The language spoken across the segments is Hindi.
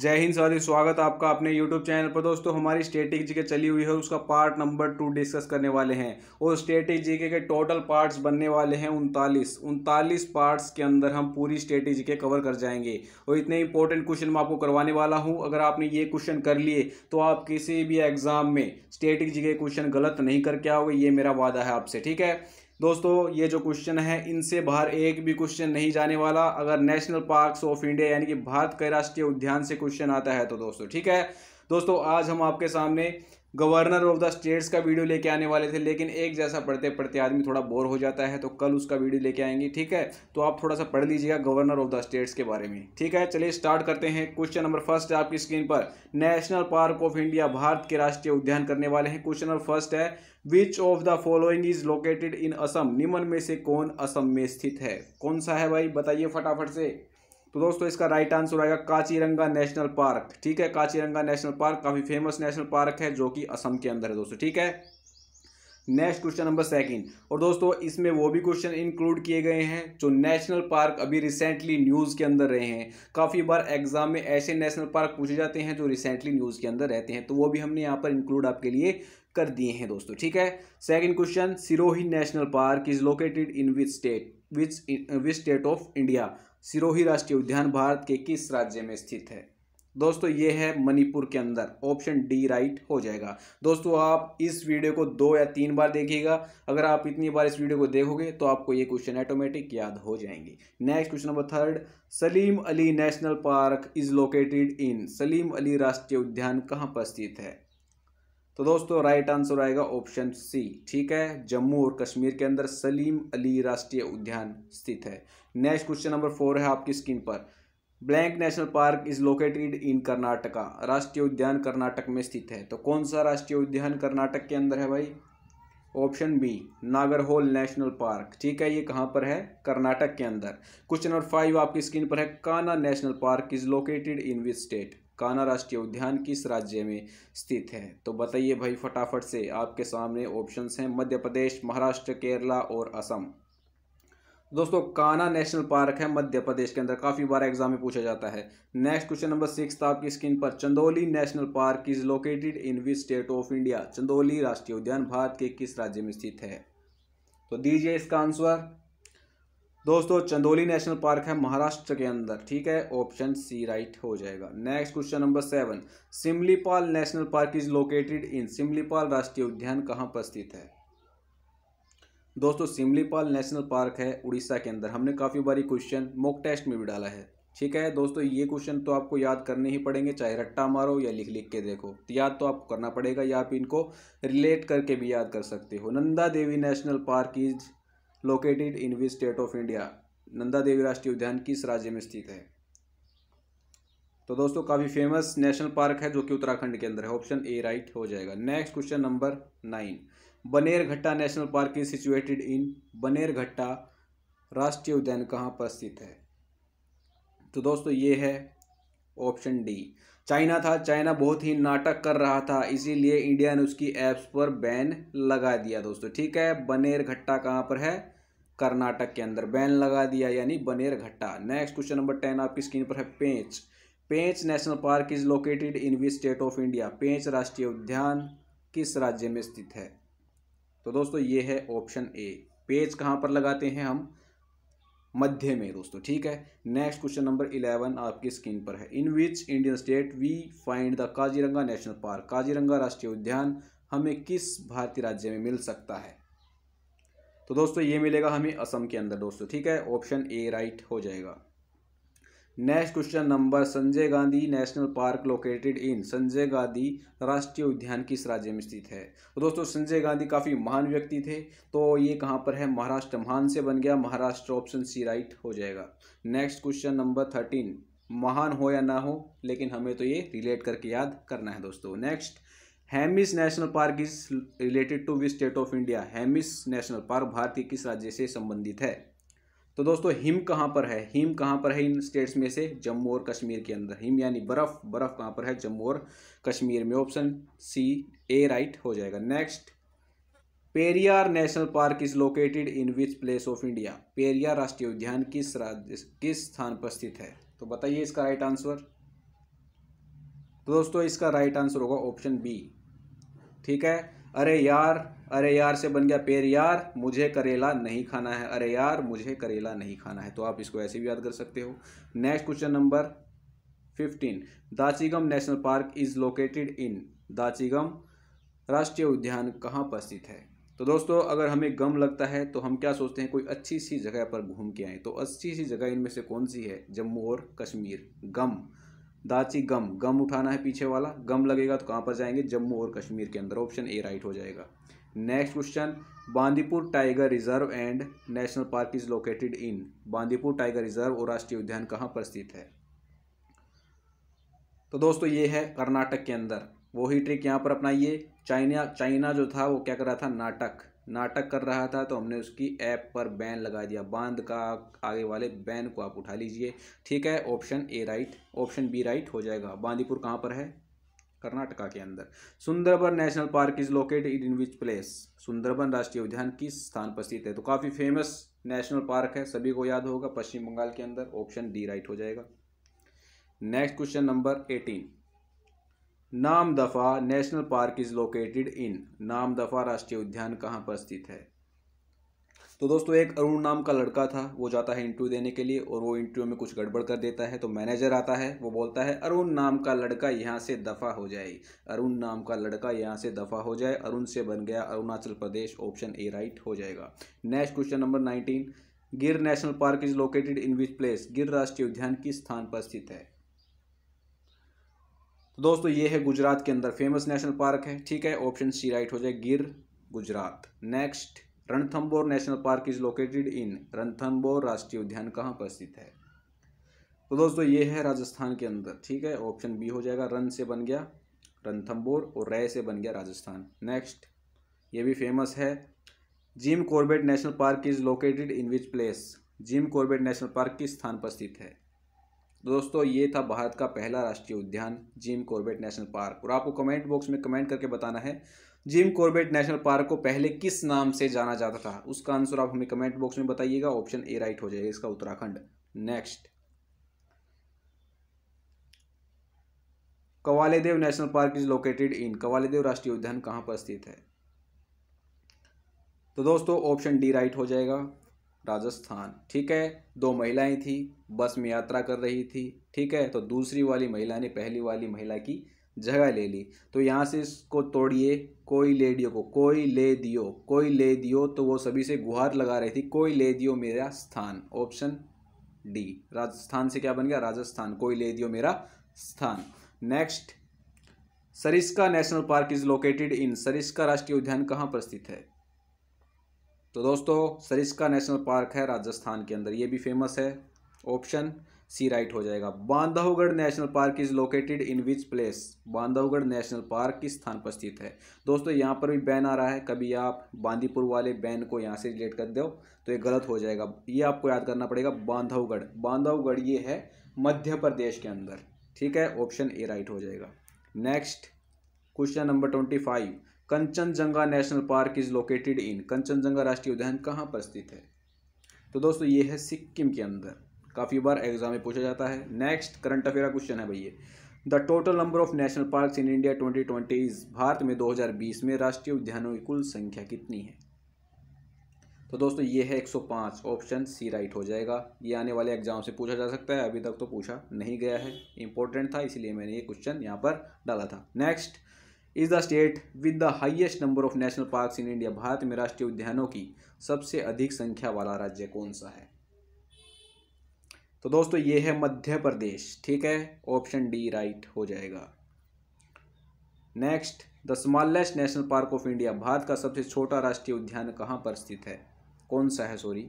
जय हिंद सर स्वागत आपका अपने यूट्यूब चैनल पर दोस्तों हमारी स्टेटिक जीके चली हुई है उसका पार्ट नंबर टू डिस्कस करने वाले हैं और स्टेट जीके के टोटल पार्ट्स बनने वाले हैं उनतालीस उनतालीस पार्ट्स के अंदर हम पूरी स्टेटिक जीके कवर कर जाएंगे और इतने इंपॉर्टेंट क्वेश्चन मैं आपको करवाने वाला हूँ अगर आपने ये क्वेश्चन कर लिए तो आप किसी भी एग्जाम में स्टेटिक जीके क्वेश्चन गलत नहीं करके आओगे ये मेरा वादा है आपसे ठीक है दोस्तों ये जो क्वेश्चन है इनसे बाहर एक भी क्वेश्चन नहीं जाने वाला अगर नेशनल पार्क्स ऑफ इंडिया यानी कि भारत के राष्ट्रीय उद्यान से क्वेश्चन आता है तो दोस्तों ठीक है दोस्तों आज हम आपके सामने गवर्नर ऑफ द स्टेट्स का वीडियो लेके आने वाले थे लेकिन एक जैसा पढ़ते पढ़ते आदमी थोड़ा बोर हो जाता है तो कल उसका वीडियो लेके आएंगे ठीक है तो आप थोड़ा सा पढ़ लीजिएगा गवर्नर ऑफ द स्टेट्स के बारे में ठीक है चलिए स्टार्ट करते हैं क्वेश्चन नंबर फर्स्ट है आपकी स्क्रीन पर national park of India Bharat के राष्ट्रीय उद्यान करने वाले हैं क्वेश्चन नंबर फर्स्ट है which of the following is located in Assam निमन में से कौन असम में स्थित है कौन सा है भाई बताइए फटाफट से तो दोस्तों इसका राइट आंसर आएगा काचीरंगा नेशनल पार्क ठीक है काचीरंगा नेशनल पार्क काफ़ी फेमस नेशनल पार्क है जो कि असम के अंदर है दोस्तों ठीक है नेक्स्ट क्वेश्चन नंबर सेकंड और दोस्तों इसमें वो भी क्वेश्चन इंक्लूड किए गए हैं जो नेशनल पार्क अभी रिसेंटली न्यूज़ के अंदर रहे हैं काफ़ी बार एग्जाम में ऐसे नेशनल पार्क पूछे जाते हैं जो रिसेंटली न्यूज़ के अंदर रहते हैं तो वो भी हमने यहाँ पर इंक्लूड आपके लिए कर दिए हैं दोस्तों ठीक है second question Sirohi national park is located in which state which which state of India Sirohi राष्ट्रीय उद्यान भारत के किस राज्य में स्थित है दोस्तों ये है मणिपुर के अंदर ऑप्शन डी राइट हो जाएगा दोस्तों आप इस वीडियो को दो या तीन बार देखिएगा अगर आप इतनी बार इस वीडियो को देखोगे तो आपको ये क्वेश्चन ऑटोमेटिक याद हो जाएंगे next question number third Salim Ali national park is located in Salim Ali राष्ट्रीय उद्यान कहाँ पर स्थित है तो दोस्तों राइट आंसर आएगा ऑप्शन सी ठीक है जम्मू और कश्मीर के अंदर सलीम अली राष्ट्रीय उद्यान स्थित है नेक्स्ट क्वेश्चन नंबर फोर है आपकी स्क्रीन पर blank national park is located in Karnataka राष्ट्रीय उद्यान कर्नाटक में स्थित है तो कौन सा राष्ट्रीय उद्यान कर्नाटक के अंदर है भाई option B Nagarhole national park ठीक है ये कहाँ पर है कर्नाटक के अंदर क्वेश्चन नंबर फाइव आपकी स्क्रीन पर है Kanha national park is located in which state Kanha राष्ट्रीय उद्यान किस राज्य में स्थित है तो बताइए भाई फटाफट से आपके सामने ऑप्शंस हैं मध्य प्रदेश महाराष्ट्र केरला और असम दोस्तों कान्हा नेशनल पार्क है मध्य प्रदेश के अंदर काफ़ी बार एग्जाम में पूछा जाता है नेक्स्ट क्वेश्चन नंबर सिक्स था आपकी स्क्रीन पर Chandoli national park is located in which state of India Chandoli राष्ट्रीय उद्यान भारत के किस राज्य में स्थित है तो दीजिए इसका आंसर दोस्तों चंदोली नेशनल पार्क है महाराष्ट्र के अंदर ठीक है ऑप्शन सी राइट हो जाएगा next question number seven Simlipal national park is located in Simlipal राष्ट्रीय उद्यान कहाँ पर स्थित है दोस्तों सिमलीपाल नेशनल पार्क है उड़ीसा के अंदर हमने काफ़ी बारी क्वेश्चन मोक टेस्ट में भी डाला है ठीक है दोस्तों ये क्वेश्चन तो आपको याद करने ही पड़ेंगे चाहे रट्टा मारो या लिख लिख के देखो याद तो आपको करना पड़ेगा या आप इनको रिलेट करके भी याद कर सकते हो Nanda Devi national park is located in which state of India Nanda Devi राष्ट्रीय उद्यान किस राज्य में स्थित है तो दोस्तों काफ़ी फेमस नेशनल पार्क है जो कि उत्तराखंड के अंदर है ऑप्शन ए राइट हो जाएगा next question number nine Bannerghatta national park is situated in Bannerghatta राष्ट्रीय उद्यान कहाँ पर स्थित है तो दोस्तों ये है ऑप्शन डी चाइना था चाइना बहुत ही नाटक कर रहा था इसीलिए इंडिया ने उसकी ऐप्स पर बैन लगा दिया दोस्तों ठीक है बनेर घट्टा कहाँ पर है कर्नाटक के अंदर बैन लगा दिया यानी Bannerghatta next question number ten आपकी स्क्रीन पर है Pench Pench national park is located in which state of India Pench राष्ट्रीय उद्यान किस राज्य में स्थित है तो दोस्तों ये है ऑप्शन ए पेंच कहाँ पर लगाते हैं हम मध्य में दोस्तों ठीक है नेक्स्ट क्वेश्चन नंबर इलेवन आपकी स्क्रीन पर है in which Indian state we find the Kaziranga national park Kaziranga राष्ट्रीय उद्यान हमें किस भारतीय राज्य में मिल सकता है तो दोस्तों ये मिलेगा हमें असम के अंदर दोस्तों ठीक है ऑप्शन ए राइट हो जाएगा next question number Sanjay Gandhi national park located in Sanjay Gandhi राष्ट्रीय उद्यान किस राज्य में स्थित है तो दोस्तों संजय गांधी काफ़ी महान व्यक्ति थे तो ये कहाँ पर है महाराष्ट्र महान से बन गया महाराष्ट्र ऑप्शन सी राइट हो जाएगा नेक्स्ट क्वेश्चन नंबर थर्टीन महान हो या ना हो लेकिन हमें तो ये रिलेट करके याद करना है दोस्तों next Hemis national park is related to which state of India Hemis national park भारतीय किस राज्य से संबंधित है तो दोस्तों हिम कहाँ पर है हिम कहाँ पर है इन स्टेट्स में से जम्मू और कश्मीर के अंदर हिम यानी बर्फ़ बर्फ़ कहाँ पर है जम्मू और कश्मीर में ऑप्शन सी ए राइट हो जाएगा next Periyar national park is located in which place of India Periyar राष्ट्रीय उद्यान किस राज्य किस स्थान पर स्थित है तो बताइए इसका राइट आंसर तो दोस्तों इसका राइट आंसर होगा ऑप्शन बी ठीक है अरे यार अरे यार से बन गया पेर यार मुझे करेला नहीं खाना है अरे यार मुझे करेला नहीं खाना है तो आप इसको ऐसे भी याद कर सकते हो next question number fifteen Dachigam national park is located in Dachigam राष्ट्रीय उद्यान कहाँ पर स्थित है तो दोस्तों अगर हमें गम लगता है तो हम क्या सोचते हैं कोई अच्छी सी जगह पर घूम के आए तो अच्छी सी जगह इनमें से कौन सी है जम्मू और कश्मीर गम दाची गम गम उठाना है पीछे वाला गम लगेगा तो कहाँ पर जाएंगे जम्मू और कश्मीर के अंदर ऑप्शन ए राइट हो जाएगा next question Bandipur tiger reserve and national park is located in Bandipur tiger reserve और राष्ट्रीय उद्यान कहाँ पर स्थित है तो दोस्तों ये है कर्नाटक के अंदर वही ट्रिक यहाँ पर अपनाइए चाइना चाइना जो था वो क्या कर रहा था नाटक नाटक कर रहा था तो हमने उसकी ऐप पर बैन लगा दिया बांध का आगे वाले बैन को आप उठा लीजिए ठीक है option A right option B right हो जाएगा बांदीपुर कहाँ पर है कर्नाटका के अंदर Sundarban national park is located in which place Sundarban राष्ट्रीय उद्यान किस स्थान पर स्थित है तो काफ़ी फेमस नेशनल पार्क है सभी को याद होगा पश्चिम बंगाल के अंदर ऑप्शन डी राइट हो जाएगा next question number eighteen Namdapha national park is located in Namdapha राष्ट्रीय उद्यान कहाँ पर स्थित है तो दोस्तों एक अरुण नाम का लड़का था वो जाता है इंटरव्यू देने के लिए और वो इंटरव्यू में कुछ गड़बड़ कर देता है तो मैनेजर आता है वो बोलता है अरुण नाम का लड़का यहाँ से दफ़ा हो जाए अरुण नाम का लड़का यहाँ से दफ़ा हो जाए अरुण से बन गया Arunachal Pradesh option A right हो जाएगा next question number nineteen Gir national park is located in which place Gir राष्ट्रीय उद्यान किस स्थान पर स्थित है तो दोस्तों ये है गुजरात के अंदर फेमस नेशनल पार्क है ठीक है ऑप्शन सी राइट हो जाए Gir Gujarat next Ranthambore national park is located in Ranthambore राष्ट्रीय उद्यान कहाँ पर स्थित है तो दोस्तों ये है राजस्थान के अंदर ठीक है ऑप्शन बी हो जाएगा रन से बन गया रणथम्बोर और रे से बन गया राजस्थान नेक्स्ट ये भी फेमस है Jim Corbett national park is located in which place Jim Corbett national park किस स्थान पर स्थित है दोस्तों ये था भारत का पहला राष्ट्रीय उद्यान जिम कॉर्बेट नेशनल पार्क और आपको कमेंट बॉक्स में कमेंट करके बताना है जिम कॉर्बेट नेशनल पार्क को पहले किस नाम से जाना जाता था उसका आंसर आप हमें कमेंट बॉक्स में बताइएगा ऑप्शन ए राइट हो जाएगा इसका Uttarakhand next Keoladeo national park is located in Keoladeo राष्ट्रीय उद्यान कहां पर स्थित है तो दोस्तों ऑप्शन डी राइट हो जाएगा राजस्थान ठीक है दो महिलाएं थी बस में यात्रा कर रही थी ठीक है तो दूसरी वाली महिला ने पहली वाली महिला की जगह ले ली तो यहाँ से इसको तोड़िए कोई ले दियो को कोई ले दियो कोई ले दियो तो वो सभी से गुहार लगा रही थी कोई ले दियो मेरा स्थान ऑप्शन डी राजस्थान से क्या बन गया राजस्थान कोई ले दियो मेरा स्थान next Sariska national park is located in Sariska राष्ट्रीय उद्यान कहाँ पर स्थित है तो दोस्तों सरिस्का नेशनल पार्क है राजस्थान के अंदर ये भी फेमस है ऑप्शन सी राइट हो जाएगा Bandhavgarh national park is located in which place Bandhavgarh national park किस स्थान पर स्थित है दोस्तों यहाँ पर भी बैन आ रहा है कभी आप बांदीपुर वाले बैन को यहाँ से रिलेट कर दो तो ये गलत हो जाएगा ये आपको याद करना पड़ेगा बांधवगढ़ बांधवगढ़ ये है मध्य प्रदेश के अंदर ठीक है ऑप्शन ए राइट हो जाएगा next question number twenty five Kanchenjunga national park is located in Kanchenjunga राष्ट्रीय उद्यान कहाँ पर स्थित है तो दोस्तों ये है सिक्किम के अंदर काफ़ी बार एग्जाम में पूछा जाता है नेक्स्ट करंट अफेयर का क्वेश्चन है भैया the total number of national park in India twenty twenty is Bharat में 2020 में राष्ट्रीय उद्यानों की कुल संख्या कितनी है तो दोस्तों ये है 105 ऑप्शन सी राइट हो जाएगा ये आने वाले एग्जाम से पूछा जा सकता है अभी तक तो पूछा नहीं गया है इंपॉर्टेंट था इसलिए मैंने ये क्वेश्चन यहाँ पर डाला था next is the state with the highest number of national park in India Bharat में राष्ट्रीय उद्यानों की सबसे अधिक संख्या वाला राज्य कौन सा है तो दोस्तों ये है मध्य प्रदेश ठीक है ऑप्शन डी राइट हो जाएगा next the smallest national park of India Bharat का सबसे छोटा राष्ट्रीय उद्यान कहाँ पर स्थित है कौन सा है सॉरी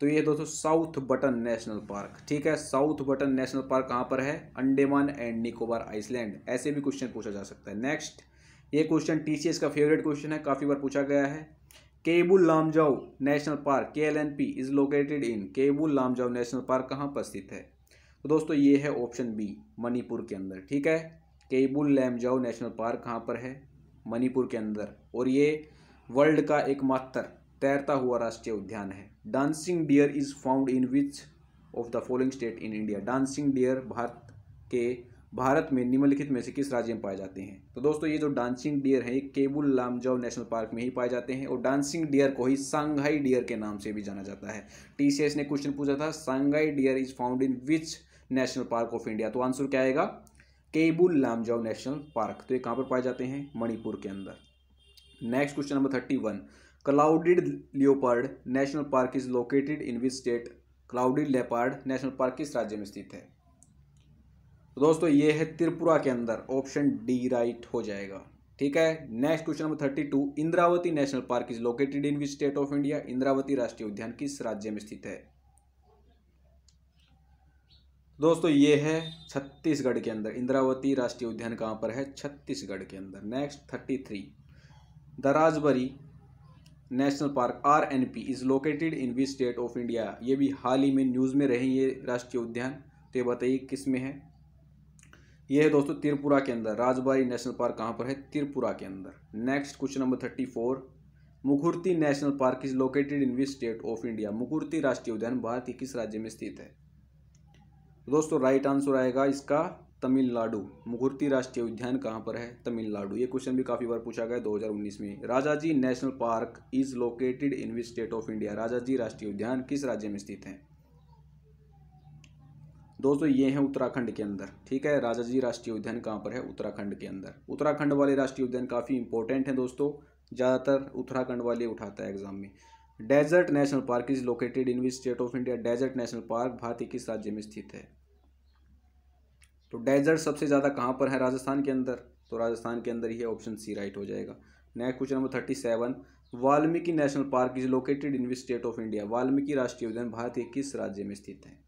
तो ये दोस्तों साउथ बटन नेशनल पार्क ठीक है साउथ बटन नेशनल पार्क कहाँ पर है अंडेमान एंड निकोबार आइसलैंड ऐसे भी क्वेश्चन पूछा जा सकता है नेक्स्ट ये क्वेश्चन एस का फेवरेट क्वेश्चन है काफ़ी बार पूछा गया है Keibul Lamjao National Park K L N P is located in Keibul Lamjao National Park कहाँ पर स्थित है तो दोस्तों ये है ऑप्शन बी मणिपुर के अंदर ठीक है केबुल लैमजाओ नेशनल पार्क कहाँ पर है मणिपुर के अंदर और ये वर्ल्ड का एकमात्र तैरता हुआ राष्ट्रीय उद्यान है dancing deer is found in which of the following state in India dancing deer Bharat के भारत में निम्नलिखित में से किस राज्य में पाए जाते हैं तो दोस्तों ये जो डांसिंग डियर है केबुल लामजाव नेशनल पार्क में ही पाए जाते हैं और डांसिंग डियर को ही सांघाई डियर के नाम से भी जाना जाता है टीसीएस ने क्वेश्चन पूछा था Sangai deer is found in which national park of India तो आंसर क्या आएगा केबुल लामजाव नेशनल पार्क तो ये कहाँ पर पाए जाते हैं मणिपुर के अंदर next question number thirty one clouded leopard national park is located in which state clouded leopard national park किस राज्य में स्थित है तो दोस्तों ये है त्रिपुरा के अंदर ऑप्शन डी राइट हो जाएगा ठीक है next question number thirty two Indravati national park is located in which state of India Indravati राष्ट्रीय उद्यान किस राज्य में स्थित है दोस्तों ये है छत्तीसगढ़ के अंदर इंद्रावती राष्ट्रीय उद्यान कहाँ पर है छत्तीसगढ़ के अंदर next thirty three the Rajbari national park R N P is located in which state of India ये भी हाल ही में न्यूज़ में रहे ये राष्ट्रीय उद्यान तो ये बताइए किस में है ये है दोस्तों त्रिपुरा के अंदर राजबारी नेशनल पार्क कहाँ पर है त्रिपुरा के अंदर next question number thirty four Mukurthi national park is located in which state of India Mukurthi राष्ट्रीय उद्यान भारत के किस राज्य में स्थित है दोस्तों राइट आंसर आएगा इसका तमिलनाडु मुहूर्ति राष्ट्रीय उद्यान कहाँ पर है तमिलनाडु ये क्वेश्चन भी काफ़ी बार पूछा गया 2019 में Rajaji national park is located in which state of India Rajaji राष्ट्रीय उद्यान किस राज्य में स्थित है दोस्तों ये हैं उत्तराखंड के अंदर ठीक है राजाजी राष्ट्रीय उद्यान कहाँ पर है उत्तराखंड के अंदर उत्तराखंड वाले राष्ट्रीय उद्यान काफ़ी इंपॉर्टेंट हैं दोस्तों ज़्यादातर उत्तराखंड वाले उठाता है एग्जाम में desert national park is located in which state of India desert national park भारतीय किस राज्य में स्थित है तो डेजर्ट सबसे ज़्यादा कहाँ पर है राजस्थान के अंदर तो राजस्थान के अंदर ही ऑप्शन सी राइट हो जाएगा next question number thirty seven Valmiki national park is located in which state of India Valmiki राष्ट्रीय उद्यान भारत के किस राज्य में स्थित है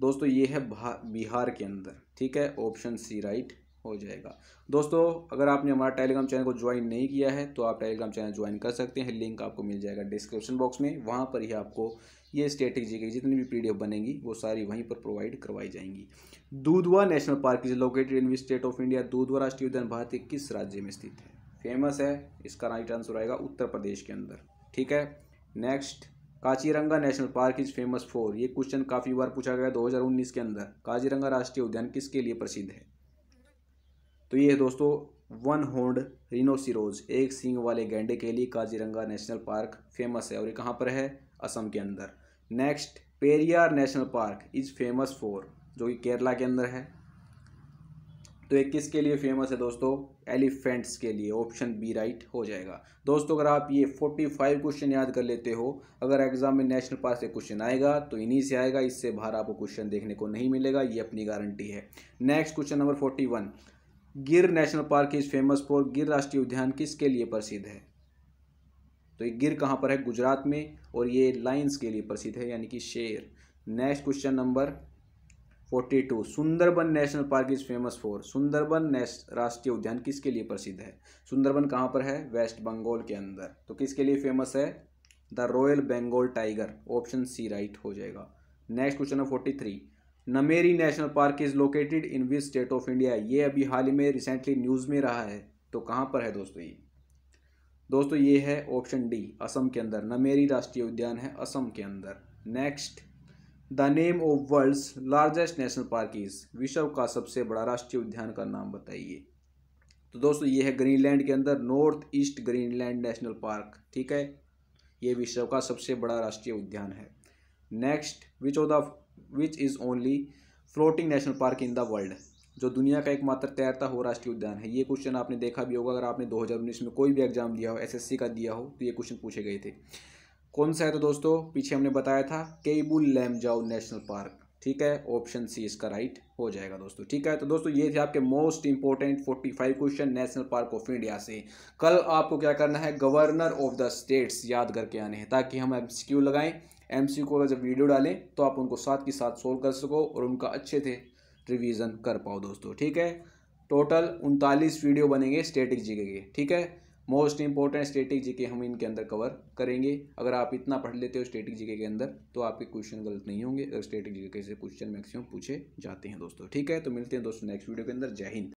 दोस्तों ये है बिहार के अंदर ठीक है ऑप्शन सी राइट हो जाएगा दोस्तों अगर आपने हमारा टेलीग्राम चैनल को ज्वाइन नहीं किया है तो आप टेलीग्राम चैनल ज्वाइन कर सकते हैं लिंक आपको मिल जाएगा डिस्क्रिप्शन बॉक्स में वहाँ पर ही आपको ये स्टेटिक जी की जितनी भी पीडीएफ बनेगी वो सारी वहीं पर प्रोवाइड करवाई जाएंगी Dudhwa national park is located in which state of India Dudhwa राष्ट्रीय उद्यान भारत के किस राज्य में स्थित है फेमस है इसका राइट आंसर आएगा उत्तर प्रदेश के अंदर ठीक है next Kaziranga national park is famous for ये क्वेश्चन काफ़ी बार पूछा गया 2019 के अंदर काजीरंगा राष्ट्रीय उद्यान किसके लिए प्रसिद्ध है तो ये है दोस्तों वन रिनो रिनोसिरोज एक सिंह वाले गैंडे के लिए काजीरंगा नेशनल पार्क फेमस है और ये कहाँ पर है असम के अंदर next Periyar national park is famous for जो कि केरला के अंदर है तो ये किसके लिए फेमस है दोस्तों एलिफेंट्स के लिए ऑप्शन बी राइट हो जाएगा दोस्तों अगर आप ये फोर्टी फाइव क्वेश्चन याद कर लेते हो अगर एग्जाम में नेशनल पास से क्वेश्चन आएगा तो इन्हीं से आएगा इससे बाहर आपको क्वेश्चन देखने को नहीं मिलेगा ये अपनी गारंटी है next question number forty one Gir national park is famous for Gir राष्ट्रीय उद्यान किसके लिए प्रसिद्ध है तो ये गिर कहाँ पर है गुजरात में और ये लाइन्स के लिए प्रसिद्ध है यानी कि शेर next question number forty two Sundarban national park is famous for Sundarban राष्ट्रीय उद्यान किसके लिए प्रसिद्ध है सुंदरबन कहाँ पर है वेस्ट बंगाल के अंदर तो किसके लिए फेमस है the royal Bengal tiger option C right हो जाएगा नेक्स्ट क्वेश्चन है forty three Nameri national park is located in which state of India ये अभी हाल ही में रिसेंटली न्यूज़ में रहा है तो कहाँ पर है दोस्तों ये दोस्तों ये है ऑप्शन डी असम के अंदर नमेरी राष्ट्रीय उद्यान है असम के अंदर next the name of world's largest national park is विश्व का सबसे बड़ा राष्ट्रीय उद्यान का नाम बताइए तो दोस्तों ये है ग्रीनलैंड के अंदर north east Greenland national park ठीक है ये विश्व का सबसे बड़ा राष्ट्रीय उद्यान है next which of the which is only floating national park in the world जो दुनिया का एकमात्र तैरता हुआ राष्ट्रीय उद्यान है ये क्वेश्चन आपने देखा भी होगा अगर आपने 2019 में कोई भी एग्जाम दिया हो एसएससी का दिया हो तो ये क्वेश्चन पूछे गए थे कौन सा है तो दोस्तों पीछे हमने बताया था केबुल लैमजाओ नेशनल पार्क ठीक है ऑप्शन सी इसका राइट हो जाएगा दोस्तों ठीक है तो दोस्तों ये थे आपके most important 45 question national park of India से कल आपको क्या करना है गवर्नर ऑफ द स्टेट्स याद करके आने हैं ताकि हम एम सी क्यू लगाएं एम सी क्यू जब वीडियो डालें तो आप उनको साथ के साथ सोल्व कर सको और उनका अच्छे से रिविज़न कर पाओ दोस्तों ठीक है टोटल उनतालीस वीडियो बनेंगे स्टेटिक जीके के ठीक है मोस्ट इंपॉर्टेंट स्टेटिक जीके हम इनके अंदर कवर करेंगे अगर आप इतना पढ़ लेते हो स्टेटिक जीके के अंदर तो आपके क्वेश्चन गलत नहीं होंगे अगर स्टेटिक जीके से क्वेश्चन मैक्सिमम पूछे जाते हैं दोस्तों ठीक है तो मिलते हैं दोस्तों नेक्स्ट वीडियो के अंदर जय हिंद